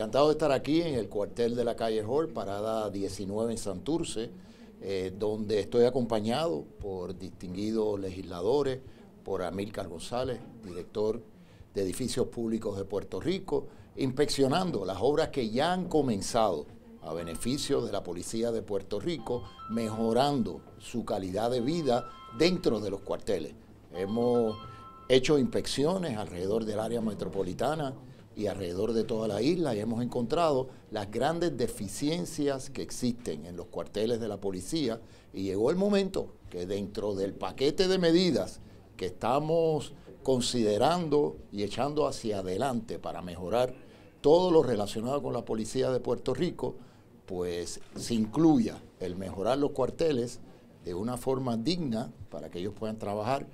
Encantado de estar aquí en el cuartel de la calle Hall, parada 19 en Santurce, eh, donde estoy acompañado por distinguidos legisladores, por Amílcar González, director de Edificios Públicos de Puerto Rico, inspeccionando las obras que ya han comenzado a beneficio de la policía de Puerto Rico, mejorando su calidad de vida dentro de los cuarteles. Hemos hecho inspecciones alrededor del área metropolitana, y alrededor de toda la isla y hemos encontrado las grandes deficiencias que existen en los cuarteles de la policía y llegó el momento que dentro del paquete de medidas que estamos considerando y echando hacia adelante para mejorar todo lo relacionado con la policía de Puerto Rico, pues se incluya el mejorar los cuarteles de una forma digna para que ellos puedan trabajar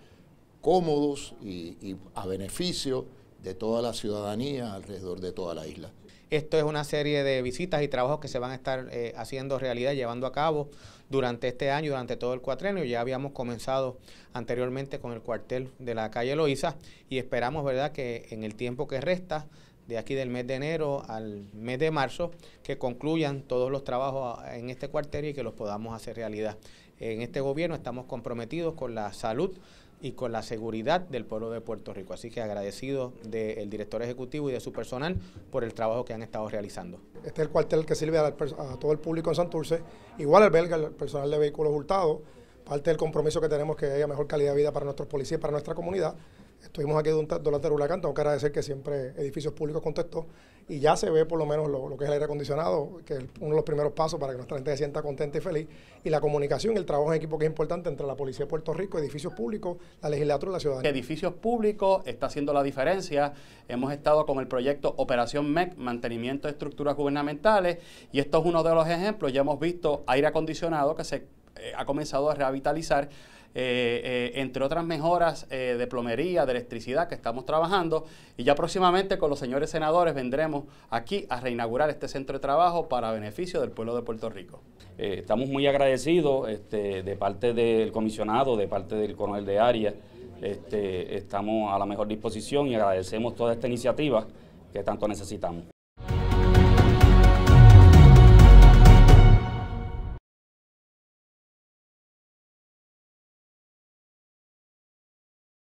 cómodos y, y a beneficio de toda la ciudadanía alrededor de toda la isla. Esto es una serie de visitas y trabajos que se van a estar eh, haciendo realidad, llevando a cabo durante este año, durante todo el cuatrenio. Ya habíamos comenzado anteriormente con el cuartel de la calle Loíza y esperamos, ¿verdad?, que en el tiempo que resta, de aquí del mes de enero al mes de marzo, que concluyan todos los trabajos ah, en este cuartel y que los podamos hacer realidad. En este gobierno estamos comprometidos con la salud y con la seguridad del pueblo de Puerto Rico. Así que agradecido del director ejecutivo y de su personal por el trabajo que han estado realizando. Este es el cuartel que sirve a, todo el público en Santurce, igual al belga, el personal de vehículos hurtados, parte del compromiso que tenemos que haya mejor calidad de vida para nuestros policías y para nuestra comunidad. Estuvimos aquí durante el huracán, tengo que agradecer que siempre Edificios Públicos contestó y ya se ve por lo menos lo, que es el aire acondicionado, que es uno de los primeros pasos para que nuestra gente se sienta contenta y feliz, y la comunicación, el trabajo en equipo que es importante entre la Policía de Puerto Rico, Edificios Públicos, la legislatura y la ciudadanía. Edificios Públicos está haciendo la diferencia. Hemos estado con el proyecto Operación MEC, Mantenimiento de Estructuras Gubernamentales, y esto es uno de los ejemplos. Ya hemos visto aire acondicionado que se eh, ha comenzado a revitalizar. Eh, eh, entre otras mejoras de plomería, de electricidad que estamos trabajando. Y ya próximamente con los señores senadores vendremos aquí a reinaugurar este centro de trabajo para beneficio del pueblo de Puerto Rico. estamos muy agradecidos este, de parte del comisionado, de parte del coronel de área. Este, estamos a la mejor disposición y agradecemos toda esta iniciativa que tanto necesitamos.